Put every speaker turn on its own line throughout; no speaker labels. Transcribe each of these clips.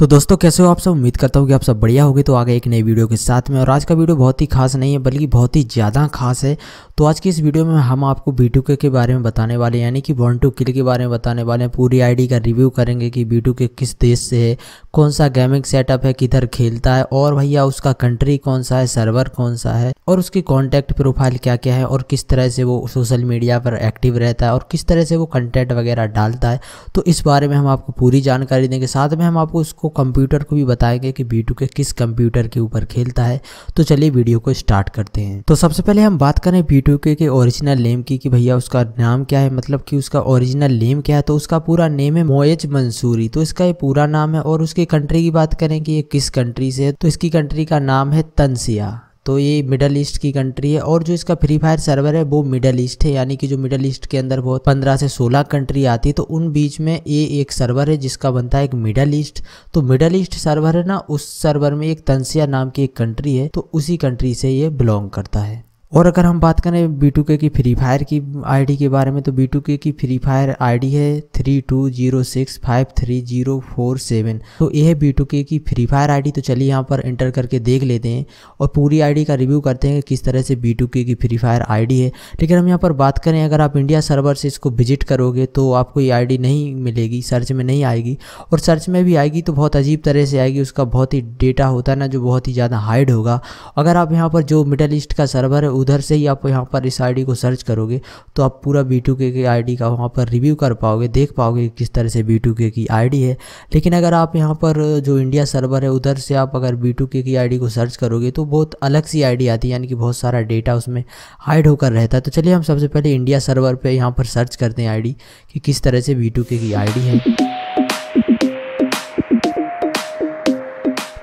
तो दोस्तों कैसे हो आप सब उम्मीद करता हूँ कि आप सब बढ़िया होगी तो आगे एक नए वीडियो के साथ में और आज का वीडियो बहुत ही खास नहीं है बल्कि बहुत ही ज़्यादा खास है तो आज की इस वीडियो में हम आपको बी टू के बारे में बताने वाले हैं यानी कि वन टू किल के बारे में बताने वाले हैं पूरी आईडी का रिव्यू करेंगे कि बी टू के किस देश से है कौन सा गेमिंग सेटअप है किधर खेलता है और भैया उसका कंट्री कौन सा है सर्वर कौन सा है और उसकी कॉन्टैक्ट प्रोफाइल क्या क्या है और किस तरह से वो सोशल मीडिया पर एक्टिव रहता है और किस तरह से वो कंटेंट वगैरह डालता है तो इस बारे में हम आपको पूरी जानकारी देंगे साथ में हम आपको उसको कंप्यूटर को भी बताएंगे कि बी के किस कंप्यूटर के ऊपर खेलता है तो चलिए वीडियो को स्टार्ट करते हैं तो सबसे पहले हम बात करें बी के, के ओरिजिनल नेम की कि भैया उसका नाम क्या है मतलब कि उसका ओरिजिनल नेम क्या है तो उसका पूरा नेम है मोएज मंसूरी तो इसका ये पूरा नाम है और उसकी कंट्री की बात करें कि ये किस कंट्री से है तो इसकी कंट्री का नाम है तनसिया तो ये मिडल ईस्ट की कंट्री है और जो इसका फ्री फायर सर्वर है वो मिडल ईस्ट है यानी कि जो मिडल ईस्ट के अंदर बहुत पंद्रह से सोलह कंट्री आती है तो उन बीच में ये एक सर्वर है जिसका बनता है एक मिडल ईस्ट तो मिडल ईस्ट सर्वर है ना उस सर्वर में एक तंसिया नाम की एक कंट्री है तो उसी कंट्री से ये बिलोंग करता है और अगर हम बात करें बी टू के की फ्री फायर की आईडी के बारे में तो बी टू के की फ्री फायर आईडी है three two zero six five three zero four seven तो ये है बी टू के की फ्री फायर आईडी तो चलिए यहाँ पर एंटर करके देख लेते हैं और पूरी आईडी का रिव्यू करते हैं कि किस तरह से बी टू के की फ्री फायर आईडी है लेकिन हम यहाँ पर बात करें अगर आप इंडिया सर्वर से इसको विजिट करोगे तो आपको ये आई नहीं मिलेगी सर्च में नहीं आएगी और सर्च में भी आएगी तो बहुत अजीब तरह से आएगी उसका बहुत ही डेटा होता है ना जो बहुत ही ज़्यादा हाइड होगा अगर आप यहाँ पर जो मिडल ईस्ट का सर्वर है उधर से ही आप यहाँ पर इस आईडी को सर्च करोगे तो आप पूरा बी टू के आई का वहाँ पर रिव्यू कर पाओगे देख पाओगे किस तरह से बी टू के की आई है लेकिन अगर आप यहाँ पर जो इंडिया सर्वर है उधर से आप अगर बी टू के की आई को सर्च करोगे तो बहुत अलग सी आई आती है यानी कि बहुत सारा डेटा उसमें हाइड होकर रहता है तो चलिए हम सबसे पहले इंडिया सर्वर पर यहाँ पर सर्च करते हैं आई कि किस तरह से बी टू के की आई है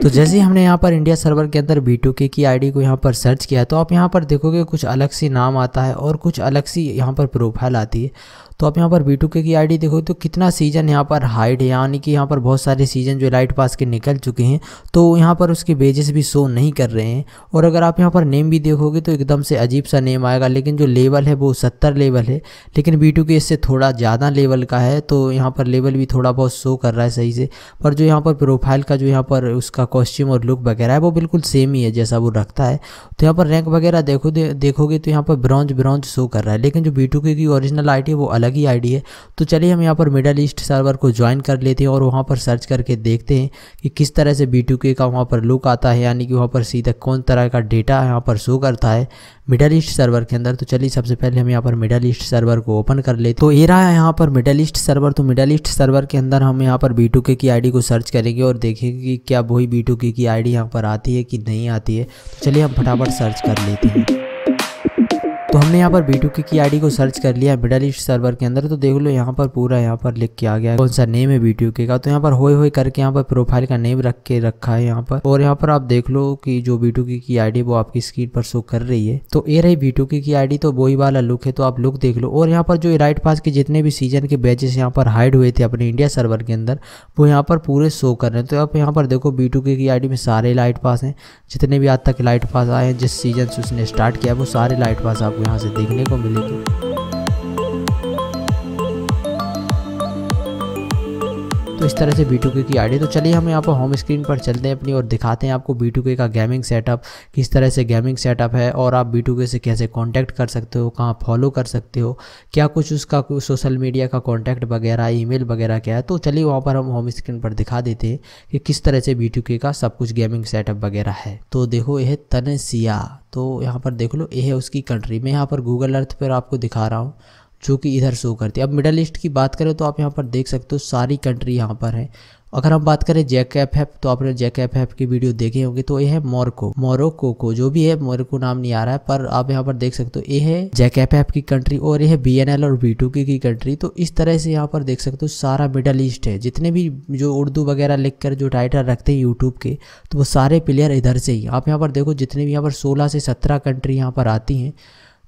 तो जैसे ही हमने यहाँ पर इंडिया सर्वर के अंदर बी टू के की आईडी को यहाँ पर सर्च किया तो आप यहाँ पर देखोगे कुछ अलग सी नाम आता है और कुछ अलग सी यहाँ पर प्रोफाइल आती है तो आप यहाँ पर बी की आईडी देखो तो कितना सीजन यहाँ पर हाइड है यानी कि यहाँ पर बहुत सारे सीजन जो लाइट पास के निकल चुके हैं तो यहाँ पर उसके बेजेस भी शो नहीं कर रहे हैं और अगर आप यहाँ पर नेम भी देखोगे तो एकदम से अजीब सा नेम आएगा लेकिन जो लेवल है वो सत्तर लेवल है लेकिन बी टू के इससे थोड़ा ज़्यादा लेवल का है तो यहाँ पर लेवल भी थोड़ा बहुत शो कर रहा है सही से पर जो यहाँ पर प्रोफाइल का जो यहाँ पर उसका कॉस्ट्यूम और लुक वगैरह है वो बिल्कुल सेम ही है जैसा वो रखता है तो यहाँ पर रैंक वगैरह देखो देखोगे तो यहाँ पर ब्रॉन्ज ब्रॉन्ज शो कर रहा है लेकिन जो बी टू की ओरिजिनल आई है वो अलग अलग ही आईडी है तो चलिए हम यहाँ पर मिडल ईस्ट सर्वर को ज्वाइन कर लेते हैं और वहाँ पर सर्च करके देखते हैं कि किस तरह से बी का वहाँ पर लुक आता है यानी कि वहाँ पर सीधा कौन तरह का डेटा यहाँ पर शो करता है मिडल ईस्ट सर्वर के अंदर तो चलिए सबसे पहले हम यहाँ पर मिडल ईस्ट सर्वर को ओपन कर लेते तो ये रहा है यहाँ पर मिडल ईस्ट सर्वर तो मिडल ईस्ट सर्वर के अंदर हम यहाँ पर बी की आईडी को सर्च करेंगे और देखेंगे कि क्या वही बी की आईडी यहाँ पर आती है कि नहीं आती है तो चलिए हम फटाफट सर्च कर लेते हैं तो हमने यहाँ पर बी टू की आई को सर्च कर लिया मिडल ईस्ट सर्वर के अंदर तो देख लो यहाँ पर पूरा यहाँ पर लिख के आ गया कौन सा नेम है बी टू का तो यहाँ पर होए होए करके यहाँ पर प्रोफाइल का नेम रख के रखा है यहाँ पर और यहाँ पर आप देख लो कि जो बी टू की आई वो आपकी स्क्रीन पर शो कर रही है तो ये रही बी टू की आई तो वही वाला लुक है तो आप लुक देख लो और यहाँ पर जो राइट पास के जितने भी सीजन के बैचेस यहाँ पर हाइड हुए थे अपने इंडिया सर्वर के अंदर वो यहाँ पर पूरे शो कर रहे हैं तो आप यहाँ पर देखो बी टू की आई में सारे लाइट पास हैं जितने भी आज तक लाइट पास आए हैं जिस सीजन से उसने स्टार्ट किया है वो सारे लाइट पास आपको यहाँ से देखने को मिलेगी तो इस तरह से बी टू की आईडी तो चलिए हम यहाँ पर होम स्क्रीन पर चलते हैं अपनी और दिखाते हैं आपको बी टू का गेमिंग सेटअप किस तरह से गेमिंग सेटअप है और आप बी टू से कैसे कॉन्टैक्ट कर सकते हो कहाँ फॉलो कर सकते हो क्या कुछ उसका सोशल मीडिया का कॉन्टैक्ट वगैरह मेल वगैरह क्या है तो चलिए वहाँ पर हम होम स्क्रीन पर दिखा देते हैं कि किस तरह से बी का सब कुछ गेमिंग सेटअप वगैरह है तो देखो यह तनसिया तो यहाँ पर देख लो ये है उसकी कंट्री मैं यहाँ पर गूगल अर्थ पर आपको दिखा रहा हूँ जो कि इधर शो करती है अब मिडल ईस्ट की बात करें तो आप यहाँ पर देख सकते हो सारी कंट्री यहाँ पर है अगर हम बात करें जैक एफ एफ तो आपने जैक एफ एफ की वीडियो देखे होंगे तो ये है मोरको मोरको को जो भी है मोरको नाम नहीं आ रहा है पर आप यहाँ पर देख सकते हो ये है जैक एफ एफ की कंट्री और ये है बी एन एल और बी टू की, की कंट्री तो इस तरह से यहाँ पर देख सकते हो सारा मिडल ईस्ट है जितने भी जो उर्दू वगैरह लिख कर जो टाइटल रखते हैं यूट्यूब के तो वो सारे प्लेयर इधर से ही आप यहाँ पर देखो जितने भी यहाँ पर सोलह से सत्रह कंट्री यहाँ पर आती हैं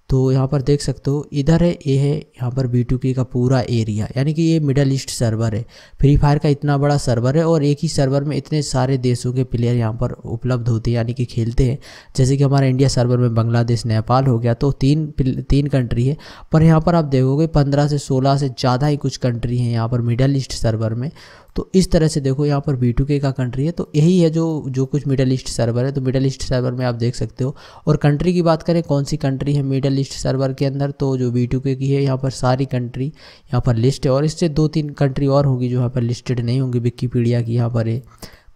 तो यहाँ पर देख सकते हो इधर है ये है यहाँ पर बी टू के का पूरा एरिया यानी कि ये मिडल ईस्ट सर्वर है फ्री फायर का इतना बड़ा सर्वर है और एक ही सर्वर में इतने सारे देशों के प्लेयर यहाँ पर उपलब्ध होते हैं यानी कि खेलते हैं जैसे कि हमारा इंडिया सर्वर में बांग्लादेश नेपाल हो गया तो तीन तीन कंट्री है पर यहाँ पर आप देखोगे पंद्रह से सोलह से ज़्यादा ही कुछ कंट्री हैं यहाँ पर मिडल ईस्ट सर्वर में तो इस तरह से देखो यहाँ पर बी टू के का कंट्री है तो यही है जो जो कुछ मिडल ईस्ट सर्वर है तो मिडल ईस्ट सर्वर में आप देख सकते हो और कंट्री की बात करें कौन सी कंट्री है मिडल ईस्ट सर्वर के अंदर तो जो बी टू के की है यहाँ पर सारी कंट्री यहाँ पर लिस्ट है और इससे दो तीन कंट्री और होगी जो यहाँ पर लिस्टेड नहीं होंगी विकीपीडिया की यहाँ पर है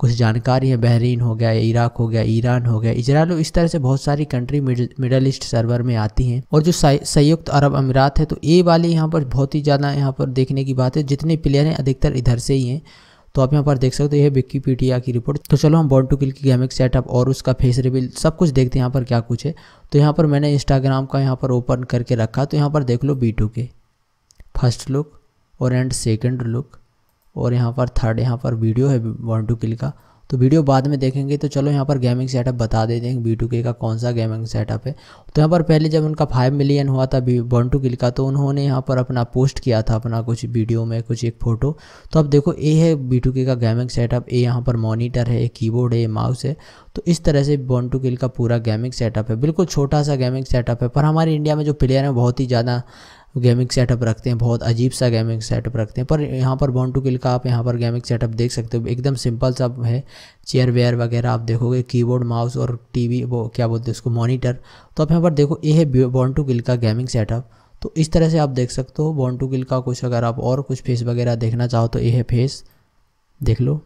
कुछ जानकारी है बहरीन हो गया इराक हो गया ईरान हो गया इजराइल इस तरह से बहुत सारी कंट्री मिडल ईस्ट सर्वर में आती हैं और जो संयुक्त अरब अमीरात है तो ये वाली यहाँ पर बहुत ही ज़्यादा यहाँ पर देखने की बात है जितने प्लेयर हैं अधिकतर इधर से ही हैं तो आप यहाँ पर देख सकते हो विकीपीडिया की रिपोर्ट तो चलो हम बॉन्ड टू किल की गेमिक सेटअप और उसका फेस रिविल सब कुछ देखते हैं यहाँ पर क्या कुछ है तो यहाँ पर मैंने इंस्टाग्राम का यहाँ पर ओपन करके रखा तो यहाँ पर देख लो बी के फर्स्ट लुक और एंड सेकेंड लुक और यहाँ पर थर्ड यहाँ पर वीडियो है वन टू किल का तो वीडियो बाद में देखेंगे तो चलो यहाँ पर गेमिंग सेटअप बता देते हैं बी टू के का कौन सा गेमिंग सेटअप है तो यहाँ पर पहले जब उनका फाइव मिलियन हुआ था वन टू किल का तो उन्होंने यहाँ पर अपना पोस्ट किया था अपना कुछ वीडियो में कुछ एक फ़ोटो तो अब देखो ए है बी टू के का गेमिंग सेटअप ए यहाँ पर मोनीटर है कीबोर्ड है माउस है तो इस तरह से वन टू किल का पूरा गेमिंग सेटअप है बिल्कुल छोटा सा गेमिंग सेटअप है पर हमारे इंडिया में जो प्लेयर हैं बहुत ही ज़्यादा गेमिंग सेटअप रखते हैं बहुत अजीब सा गेमिंग सेटअप रखते हैं पर यहाँ पर बॉन्ड टू किल का आप यहाँ पर गेमिंग सेटअप देख सकते हो एकदम सिंपल सा है चेयर वेयर वगैरह आप देखोगे कीबोर्ड माउस और टीवी वो क्या बोलते हैं उसको मॉनिटर तो आप यहाँ पर देखो ये है बॉन्ड टू किल का गेमिंग सेटअप तो इस तरह से आप देख सकते हो बॉन्ड टू किल का कुछ अगर आप और कुछ फेस वगैरह देखना चाहो तो ये है फेस देख लो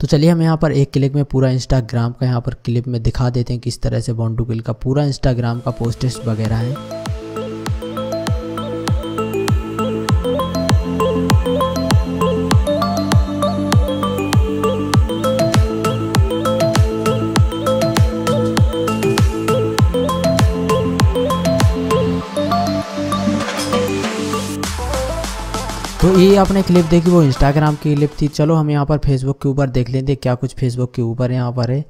तो चलिए हम यहाँ पर एक क्लिक में पूरा इंस्टाग्राम का यहाँ पर क्लिप में दिखा देते हैं किस तरह से बॉन्ड टू किल का पूरा इंस्टाग्राम का पोस्टेस्ट वगैरह है तो ये आपने क्लिप देखी वो इंस्टाग्राम की क्लिप थी चलो हम यहाँ पर फेसबुक के ऊपर देख लेते क्या कुछ फेसबुक के ऊपर यहाँ पर है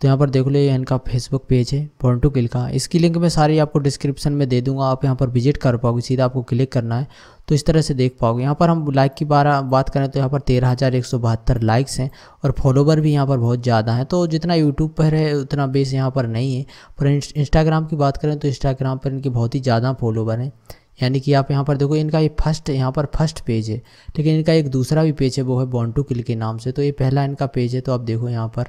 तो यहाँ पर देख लो ये इनका फेसबुक पेज है बॉर्न टू किल का इसकी लिंक मैं सारी आपको डिस्क्रिप्शन में दे दूंगा आप यहाँ पर विजिट कर पाओगे सीधा आपको क्लिक करना है तो इस तरह से देख पाओगे यहाँ पर हम लाइक की बारा बात करें तो यहाँ पर तेरह हज़ार एक सौ बहत्तर लाइक्स हैं और फॉलोवर भी यहाँ पर बहुत ज़्यादा हैं तो जितना यूट्यूब पर है उतना बेस यहाँ पर नहीं है पर इंस्टाग्राम की बात करें तो इंस्टाग्राम पर इनके बहुत ही ज़्यादा फॉलोवर हैं यानी कि आप यहाँ पर देखो इनका ये फर्स्ट यहाँ पर फर्स्ट पेज है लेकिन इनका एक दूसरा भी पेज है वो है बॉन्टू किल के नाम से तो ये पहला इनका पेज है तो आप देखो यहाँ पर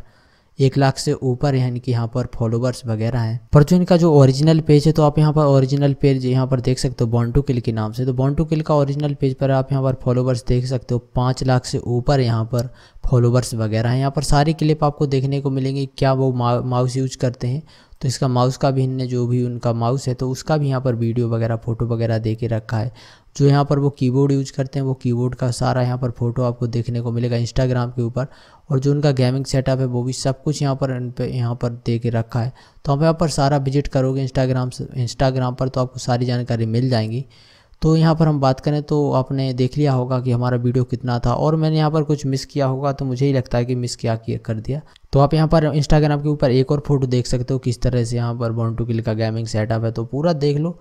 एक लाख से ऊपर यानी कि यहाँ पर फॉलोवर्स वगैरह हैं पर जो इनका जो ओरिजिनल पेज है तो आप यहाँ पर ओरिजिनल पेज यहाँ पर देख सकते हो बॉन्टू किल के नाम से तो बॉन्टू किल का ओरिजिनल पेज पर आप यहाँ पर फॉलोवर्स देख सकते हो पाँच लाख से ऊपर यहाँ पर फॉलोवर्स वगैरह हैं यहाँ पर सारी क्लिप आपको देखने को मिलेंगे क्या वो माउस यूज करते हैं तो इसका माउस का भी इनने जो भी उनका माउस है तो उसका भी यहाँ पर वीडियो वगैरह फ़ोटो वगैरह दे के रखा है जो यहाँ पर वो कीबोर्ड यूज करते हैं वो कीबोर्ड का सारा यहाँ पर फोटो आपको देखने को मिलेगा इंस्टाग्राम के ऊपर और जो उनका गेमिंग सेटअप है वो भी सब कुछ यहाँ पर इन पर यहाँ पर दे के रखा है तो आप यहाँ पर सारा विजिट करोगे इंस्टाग्राम से इंस्टाग्राम पर तो आपको सारी जानकारी मिल जाएंगी तो यहाँ पर हम बात करें तो आपने देख लिया होगा कि हमारा वीडियो कितना था और मैंने यहाँ पर कुछ मिस किया होगा तो मुझे ही लगता है कि मिस किया कर दिया तो आप यहाँ पर इंस्टाग्राम के ऊपर एक और फोटो देख सकते हो किस तरह से यहाँ पर बॉन्टू किल का गेमिंग सेटअप है तो पूरा देख लो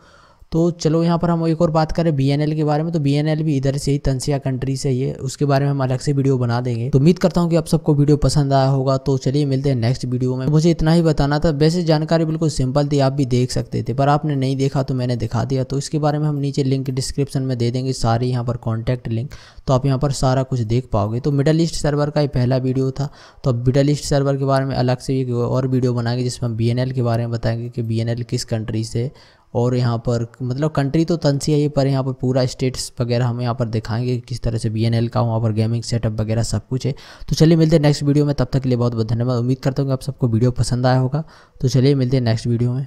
तो चलो यहाँ पर हम एक और बात करें बी के बारे में तो बी भी इधर से ही तनसिया कंट्री से ही है उसके बारे में हम अलग से वीडियो बना देंगे तो उम्मीद करता हूँ कि आप सबको वीडियो पसंद आया होगा तो चलिए मिलते हैं नेक्स्ट वीडियो में मुझे इतना ही बताना था वैसे जानकारी बिल्कुल सिंपल थी आप भी देख सकते थे पर आपने नहीं देखा तो मैंने दिखा दिया तो इसके बारे में हम नीचे लिंक डिस्क्रिप्शन में दे देंगे सारी यहाँ पर कॉन्टैक्ट लिंक तो आप यहाँ पर सारा कुछ देख पाओगे तो मिडल ईस्ट सर्वर का ही पहला वीडियो था तो अब मिडल ईस्ट सर्वर के बारे में अलग से एक और वीडियो बनाएंगे जिसमें हम बी के बारे में बताएंगे कि बी किस कंट्री से और यहाँ पर मतलब कंट्री तो तनसी है ये पर यहाँ पर पूरा स्टेट्स वगैरह हम यहाँ पर दिखाएंगे किस तरह से बी का वहाँ पर गेमिंग सेटअप वगैरह सब कुछ है तो चलिए मिलते हैं नेक्स्ट वीडियो में तब तक के लिए बहुत बहुत धन्यवाद उम्मीद करता हूँ कि आप सबको वीडियो पसंद आया होगा तो चलिए मिलते हैं नेक्स्ट वीडियो में